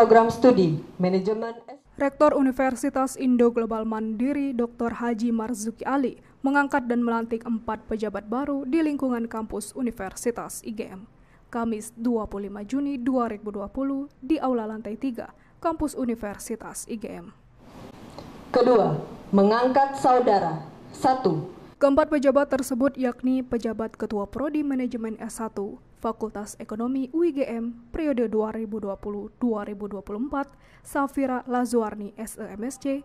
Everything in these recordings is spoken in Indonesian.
program studi manajemen Rektor Universitas Indo Global Mandiri Dr. Haji Marzuki Ali mengangkat dan melantik empat pejabat baru di lingkungan kampus Universitas IGM. Kamis 25 Juni 2020 di Aula Lantai 3, kampus Universitas IGM. Kedua, mengangkat saudara. Satu, Keempat pejabat tersebut yakni pejabat Ketua Prodi Manajemen S1 Fakultas Ekonomi UIGM periode 2020-2024 Safira Lazuarni SEMSC,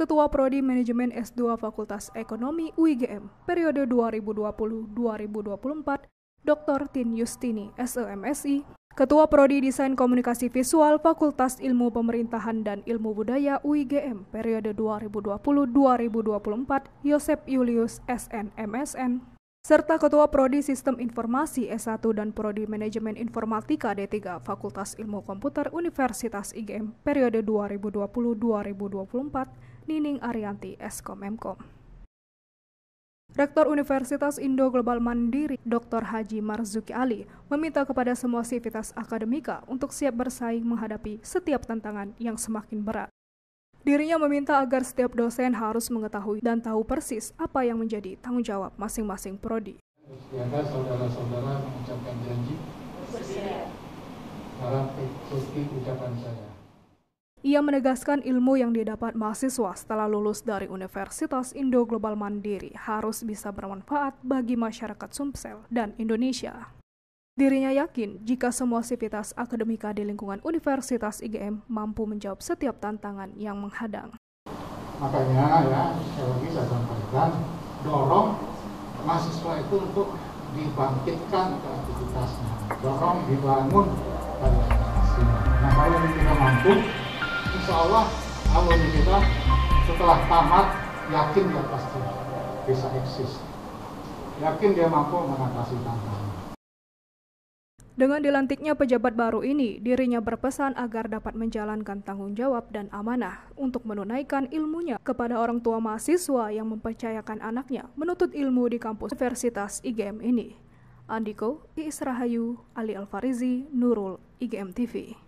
Ketua Prodi Manajemen S2 Fakultas Ekonomi UIGM periode 2020-2024 Dr. Tin Yustini SEMSI, Ketua Prodi Desain Komunikasi Visual Fakultas Ilmu Pemerintahan dan Ilmu Budaya UIGM periode 2020-2024 Yosep Julius S.N.M.S.N. serta Ketua Prodi Sistem Informasi S1 dan Prodi Manajemen Informatika D3 Fakultas Ilmu Komputer Universitas IGM periode 2020-2024 Nining Arianti Eskom Mkom. Rektor Universitas Indo Global Mandiri, Dr. Haji Marzuki Ali, meminta kepada semua sivitas akademika untuk siap bersaing menghadapi setiap tantangan yang semakin berat. Dirinya meminta agar setiap dosen harus mengetahui dan tahu persis apa yang menjadi tanggung jawab masing-masing prodi. saudara-saudara mengucapkan janji, harap ikuti ucapan saya. Ia menegaskan ilmu yang didapat mahasiswa setelah lulus dari Universitas Indo Global Mandiri harus bisa bermanfaat bagi masyarakat Sumsel dan Indonesia. Dirinya yakin jika semua sivitas akademika di lingkungan Universitas IGM mampu menjawab setiap tantangan yang menghadang. Makanya ya, saya lagi saya sampaikan, dorong mahasiswa itu untuk dibangkitkan aktivitasnya, dorong dibangun kreativitasnya. Eh, nah kalau kita mampu, insya Allah Allah kita setelah tamat yakin dia pasti bisa eksis yakin dia mampu mengatasi tantangan dengan dilantiknya pejabat baru ini, dirinya berpesan agar dapat menjalankan tanggung jawab dan amanah untuk menunaikan ilmunya kepada orang tua mahasiswa yang mempercayakan anaknya menuntut ilmu di kampus Universitas IGM ini. Andiko, Iis Ali Alfarizi, Nurul, IGM TV.